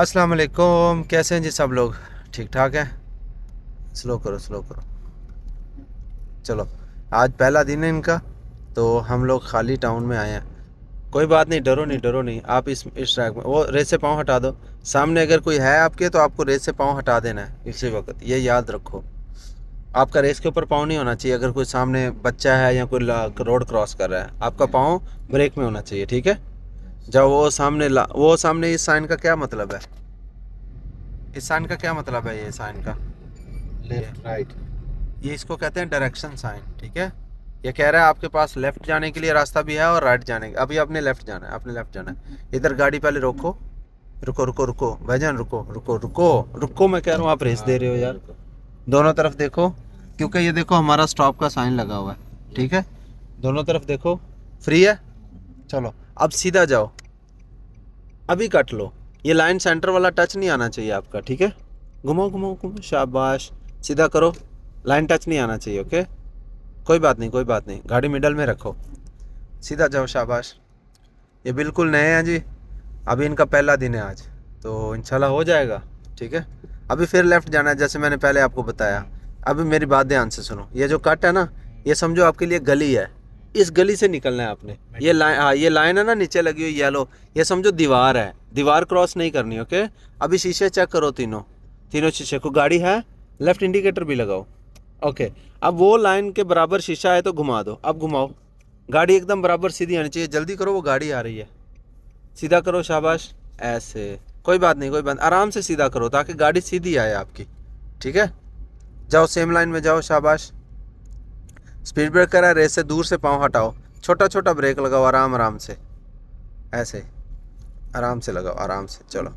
अस्सलाम वालेकुम कैसे हैं जी सब लोग ठीक ठाक हैं स्लो करो स्लो करो चलो आज पहला दिन है इनका तो हम लोग खाली टाउन में आए हैं कोई बात नहीं डरो नहीं डरो नहीं आप इस इस ट्रैक में वो रेत से पाँव हटा दो सामने अगर कोई है आपके तो आपको रेत से पाँव हटा देना है इसी वक्त ये याद रखो आपका रेस के ऊपर पाँव नहीं होना चाहिए अगर कोई सामने बच्चा है या कोई रोड क्रॉस कर रहा है आपका पाँव ब्रेक में होना चाहिए ठीक है जब वो सामने ला वो सामने इस साइन का क्या मतलब है इस साइन का क्या मतलब है ये साइन का लेफ्ट राइट ये इसको कहते हैं डायरेक्शन साइन ठीक है ये कह रहा है आपके पास लेफ्ट जाने के लिए रास्ता भी है और राइट जाने अभी आपने लेफ्ट जाना है आपने लेफ्ट जाना है इधर गाड़ी पहले रोको रुको रुको रुको भाईजान रुको रुको रुको रुको मैं कह रहा हूँ आप रेस दे रहे हो यार दोनों तरफ देखो क्योंकि ये देखो हमारा स्टॉप का साइन लगा हुआ है ठीक है दोनों तरफ देखो फ्री है चलो अब सीधा जाओ अभी कट लो ये लाइन सेंटर वाला टच नहीं आना चाहिए आपका ठीक है घुमाओ घुमाओ घुमाओ शाबाश सीधा करो लाइन टच नहीं आना चाहिए ओके कोई बात नहीं कोई बात नहीं गाड़ी मिडल में रखो सीधा जाओ शाबाश ये बिल्कुल नए हैं जी अभी इनका पहला दिन है आज तो इंशाल्लाह हो जाएगा ठीक है अभी फिर लेफ़्ट जाना है जैसे मैंने पहले आपको बताया अभी मेरी बात ध्यान से सुनो ये जो कट है ना ये समझो आपके लिए गली है इस गली से निकलना है आपने ये लाइन हाँ ये लाइन है ना नीचे लगी हुई येलो ये समझो दीवार है दीवार क्रॉस नहीं करनी ओके अभी शीशे चेक करो तीनों तीनों शीशे को गाड़ी है लेफ्ट इंडिकेटर भी लगाओ ओके अब वो लाइन के बराबर शीशा है तो घुमा दो अब घुमाओ गाड़ी एकदम बराबर सीधी आनी चाहिए जल्दी करो वो गाड़ी आ रही है सीधा करो शाबाश ऐसे कोई बात नहीं कोई बात आराम से सीधा करो ताकि गाड़ी सीधी आए आपकी ठीक है जाओ सेम लाइन में जाओ शाबाश स्पीड ब्रेकर है रेस से दूर से पाँव हटाओ छोटा छोटा ब्रेक लगाओ आराम आराम से ऐसे आराम से लगाओ आराम से चलो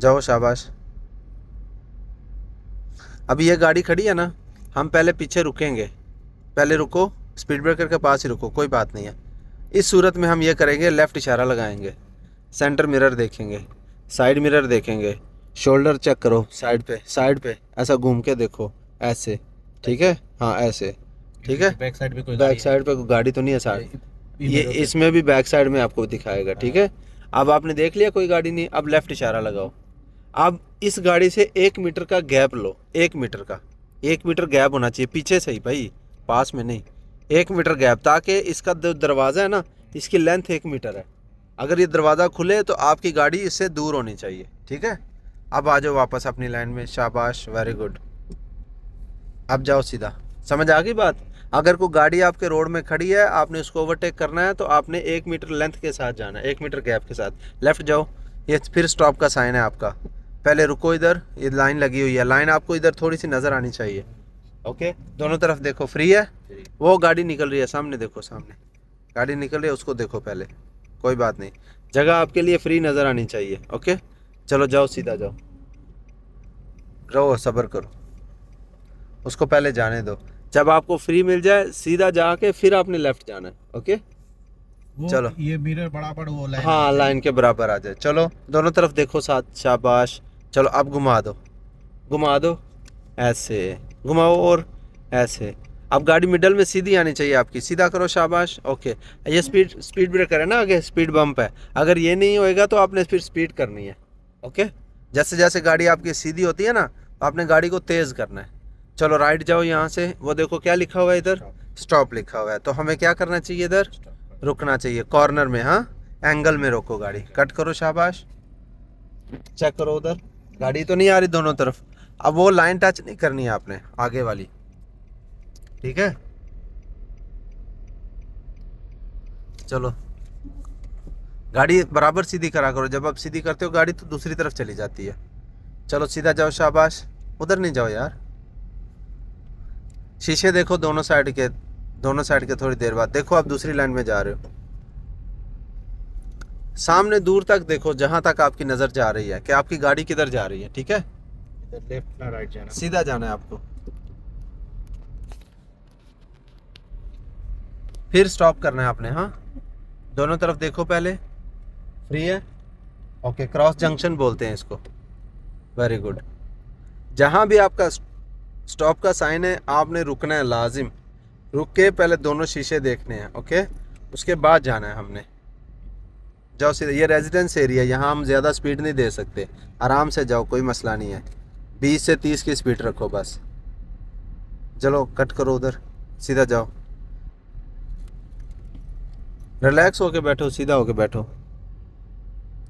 जाओ शाबाश अभी ये गाड़ी खड़ी है ना हम पहले पीछे रुकेंगे पहले रुको स्पीड ब्रेकर के पास ही रुको कोई बात नहीं है इस सूरत में हम ये करेंगे लेफ़्ट इशारा लगाएंगे सेंटर मिरर देखेंगे साइड मिरर देखेंगे शोल्डर चेक करो साइड पे साइड पे ऐसा घूम के देखो ऐसे ठीक है हाँ ऐसे ठीक है बैक साइड पे कोई बैक साइड पे कोई गाड़ी तो नहीं है सर ये इसमें भी बैक साइड में आपको दिखाएगा ठीक है हाँ। अब आपने देख लिया कोई गाड़ी नहीं अब लेफ्ट इशारा लगाओ अब इस गाड़ी से एक मीटर का गैप लो एक मीटर का एक मीटर गैप होना चाहिए पीछे से ही भाई पास में नहीं एक मीटर गैप ताकि इसका जो दरवाज़ा है ना इसकी लेंथ एक मीटर है अगर ये दरवाज़ा खुले तो आपकी गाड़ी इससे दूर होनी चाहिए ठीक है अब आ जाओ वापस अपनी लाइन में शाबाश वेरी गुड अब जाओ सीधा समझ आ गई बात अगर कोई गाड़ी आपके रोड में खड़ी है आपने उसको ओवरटेक करना है तो आपने एक मीटर लेंथ के साथ जाना है एक मीटर गैप के साथ लेफ़्ट जाओ ये फिर स्टॉप का साइन है आपका पहले रुको इधर ये लाइन लगी हुई है लाइन आपको इधर थोड़ी सी नज़र आनी चाहिए ओके दोनों तरफ देखो फ्री है वो गाड़ी निकल रही है सामने देखो सामने गाड़ी निकल रही है उसको देखो पहले कोई बात नहीं जगह आपके लिए फ्री नज़र आनी चाहिए ओके चलो जाओ सीधा जाओ रहो सब्र करो उसको पहले जाने दो जब आपको फ्री मिल जाए सीधा जाके फिर आपने लेफ्ट जाना है ओके चलो ये मिरर बराबर वो लाइन हाँ लाइन के बराबर आ जाए चलो दोनों तरफ देखो साथ शाबाश चलो अब घुमा दो घुमा दो ऐसे घुमाओ और ऐसे अब गाड़ी मिडल में सीधी आनी चाहिए आपकी सीधा करो शाबाश ओके ये स्पीड स्पीड ब्रेकर है ना आगे स्पीड बम्प है अगर ये नहीं होएगा तो आपने फिर स्पीड करनी है ओके जैसे जैसे गाड़ी आपकी सीधी होती है ना तो आपने गाड़ी को तेज़ करना है चलो राइट जाओ यहाँ से वो देखो क्या लिखा हुआ है इधर स्टॉप लिखा हुआ है तो हमें क्या करना चाहिए इधर रुकना चाहिए कॉर्नर में हाँ एंगल में रोको गाड़ी कट करो शाबाश चेक करो उधर गाड़ी तो नहीं आ रही दोनों तरफ अब वो लाइन टच नहीं करनी है आपने आगे वाली ठीक है चलो गाड़ी बराबर सीधी करा करो जब आप सीधी करते हो गाड़ी तो दूसरी तरफ चली जाती है चलो सीधा जाओ शाबाश उधर नहीं जाओ यार शीशे देखो दोनों साइड के दोनों साइड के थोड़ी देर बाद देखो आप दूसरी लाइन में जा रहे हो सामने दूर तक देखो जहां तक आपकी नजर जा रही है कि आपकी गाड़ी किधर जा रही है ठीक है इधर लेफ्ट ना राइट जाना सीधा जाना है आपको फिर स्टॉप करना है आपने हाँ दोनों तरफ देखो पहले फ्री है ओके क्रॉस जंक्शन बोलते हैं इसको वेरी गुड जहाँ भी आपका स्टॉप का साइन है आपने रुकना है लाजिम रुक के पहले दोनों शीशे देखने हैं ओके उसके बाद जाना है हमने जाओ सीधे ये रेजिडेंस एरिया यहाँ हम ज़्यादा स्पीड नहीं दे सकते आराम से जाओ कोई मसला नहीं है बीस से तीस की स्पीड रखो बस चलो कट करो उधर सीधा जाओ रिलैक्स होके बैठो सीधा होके बैठो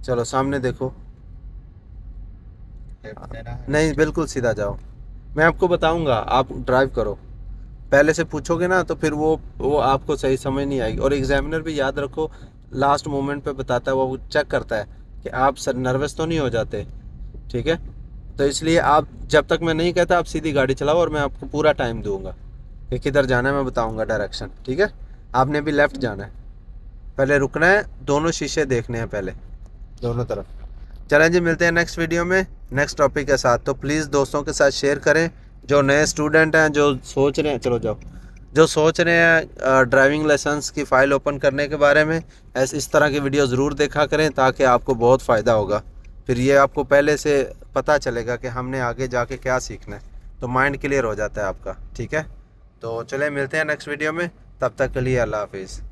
चलो सामने देखो नहीं बिल्कुल सीधा जाओ मैं आपको बताऊंगा आप ड्राइव करो पहले से पूछोगे ना तो फिर वो वो आपको सही समझ नहीं आएगी और एग्जामिनर भी याद रखो लास्ट मोमेंट पे बताता है वो चेक करता है कि आप सर नर्वस तो नहीं हो जाते ठीक है तो इसलिए आप जब तक मैं नहीं कहता आप सीधी गाड़ी चलाओ और मैं आपको पूरा टाइम दूंगा कि किधर जाना है मैं बताऊँगा डायरेक्शन ठीक है आपने भी लेफ़्ट जाना है पहले रुकना है दोनों शीशे देखने हैं पहले दोनों तरफ चलें जी मिलते हैं नेक्स्ट वीडियो में नेक्स्ट टॉपिक के साथ तो प्लीज़ दोस्तों के साथ शेयर करें जो नए स्टूडेंट हैं जो सोच रहे हैं चलो जाओ जो सोच रहे हैं ड्राइविंग लाइसेंस की फ़ाइल ओपन करने के बारे में ऐसे इस तरह की वीडियो ज़रूर देखा करें ताकि आपको बहुत फ़ायदा होगा फिर ये आपको पहले से पता चलेगा कि हमने आगे जाके क्या सीखना है तो माइंड क्लियर हो जाता है आपका ठीक है तो चले मिलते हैं नेक्स्ट वीडियो में तब तक के लिए अल्लाह हाफिज़